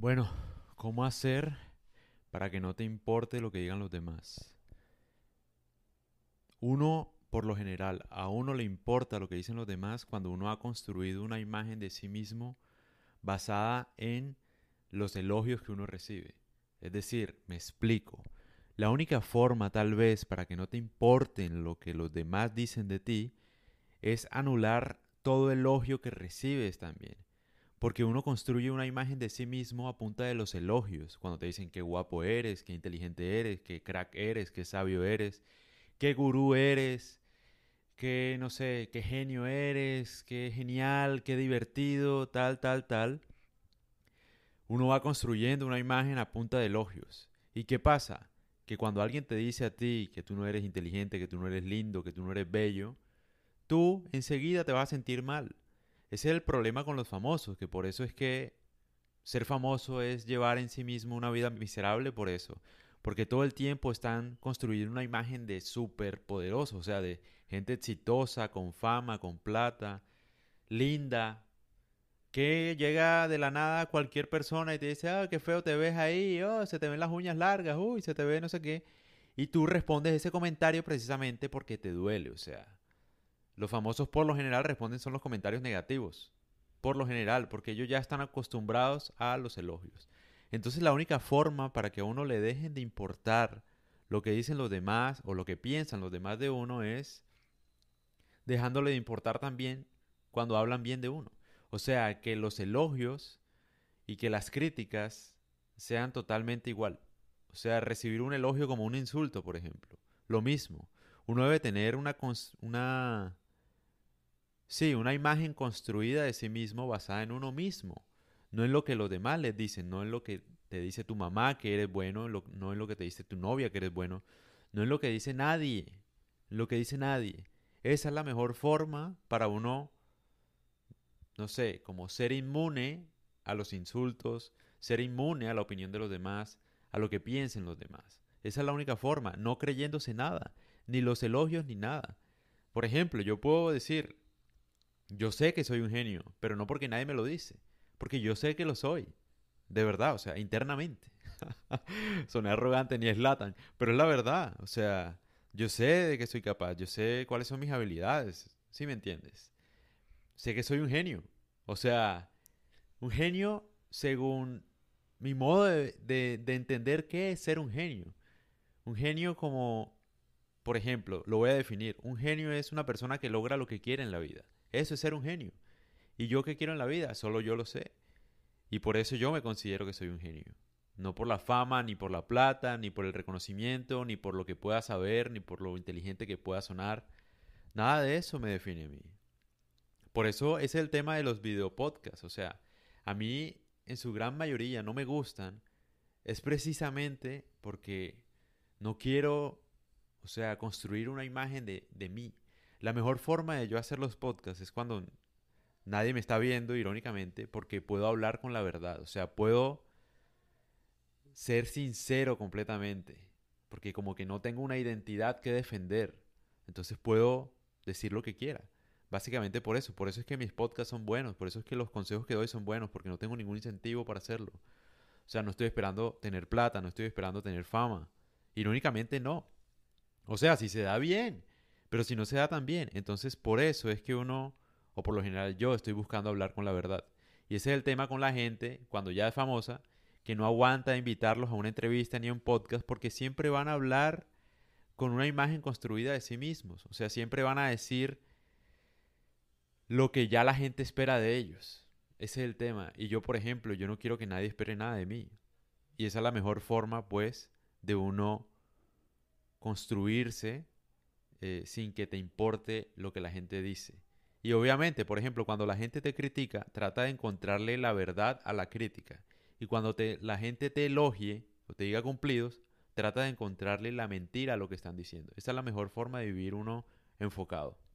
Bueno, ¿cómo hacer para que no te importe lo que digan los demás? Uno, por lo general, a uno le importa lo que dicen los demás cuando uno ha construido una imagen de sí mismo basada en los elogios que uno recibe. Es decir, me explico. La única forma tal vez para que no te importen lo que los demás dicen de ti es anular todo elogio que recibes también. Porque uno construye una imagen de sí mismo a punta de los elogios, cuando te dicen qué guapo eres, qué inteligente eres, qué crack eres, qué sabio eres, qué gurú eres, qué no sé, qué genio eres, qué genial, qué divertido, tal, tal, tal. Uno va construyendo una imagen a punta de elogios. ¿Y qué pasa? Que cuando alguien te dice a ti que tú no eres inteligente, que tú no eres lindo, que tú no eres bello, tú enseguida te vas a sentir mal ese es el problema con los famosos, que por eso es que ser famoso es llevar en sí mismo una vida miserable por eso. Porque todo el tiempo están construyendo una imagen de súper poderoso, o sea, de gente exitosa, con fama, con plata, linda, que llega de la nada cualquier persona y te dice, ah, qué feo te ves ahí, oh, se te ven las uñas largas, uy, se te ve no sé qué. Y tú respondes ese comentario precisamente porque te duele, o sea, los famosos por lo general responden son los comentarios negativos. Por lo general, porque ellos ya están acostumbrados a los elogios. Entonces la única forma para que uno le dejen de importar lo que dicen los demás o lo que piensan los demás de uno es dejándole de importar también cuando hablan bien de uno. O sea, que los elogios y que las críticas sean totalmente igual. O sea, recibir un elogio como un insulto, por ejemplo. Lo mismo. Uno debe tener una, una Sí, una imagen construida de sí mismo basada en uno mismo, no en lo que los demás les dicen, no en lo que te dice tu mamá que eres bueno, no en lo que te dice tu novia que eres bueno, no en lo que dice nadie, lo que dice nadie. Esa es la mejor forma para uno, no sé, como ser inmune a los insultos, ser inmune a la opinión de los demás, a lo que piensen los demás. Esa es la única forma, no creyéndose nada, ni los elogios ni nada. Por ejemplo, yo puedo decir, yo sé que soy un genio, pero no porque nadie me lo dice, porque yo sé que lo soy. De verdad, o sea, internamente. Soné arrogante ni es latan, pero es la verdad. O sea, yo sé de qué soy capaz, yo sé cuáles son mis habilidades, si me entiendes? Sé que soy un genio. O sea, un genio según mi modo de, de entender qué es ser un genio. Un genio como por ejemplo, lo voy a definir. Un genio es una persona que logra lo que quiere en la vida. Eso es ser un genio. ¿Y yo qué quiero en la vida? Solo yo lo sé. Y por eso yo me considero que soy un genio. No por la fama, ni por la plata, ni por el reconocimiento, ni por lo que pueda saber, ni por lo inteligente que pueda sonar. Nada de eso me define a mí. Por eso es el tema de los videopodcasts. O sea, a mí en su gran mayoría no me gustan. Es precisamente porque no quiero o sea, construir una imagen de, mí. La mejor forma de yo hacer los podcasts es cuando nadie me está viendo, irónicamente, porque puedo hablar con la verdad. O sea, puedo ser sincero completamente. Porque como que no tengo una identidad que defender. Entonces puedo decir lo que quiera. Básicamente por eso. Por eso es que mis podcasts son buenos. Por eso es que los consejos que doy son buenos. Porque no tengo ningún incentivo para hacerlo. O sea, no estoy esperando tener plata. No estoy esperando tener fama. Irónicamente no. O sea, si se da bien, pero si no se da tan bien, entonces por eso es que uno, o por lo general yo, estoy buscando hablar con la verdad. Y ese es el tema con la gente, cuando ya es famosa, que no aguanta invitarlos a una entrevista ni a un podcast porque siempre van a hablar con una imagen construida de sí mismos. O sea, siempre van a decir lo que ya la gente espera de ellos. Ese es el tema. Y yo, por ejemplo, yo no quiero que nadie espere nada de mí. Y esa es la mejor forma, pues, de uno construirse eh, sin que te importe lo que la gente dice. Y obviamente, por ejemplo, cuando la gente te critica, trata de encontrarle la verdad a la crítica. Y cuando la gente te elogie o te diga cumplidos, trata de encontrarle la mentira a lo que están diciendo. Esa es la mejor forma de vivir uno enfocado.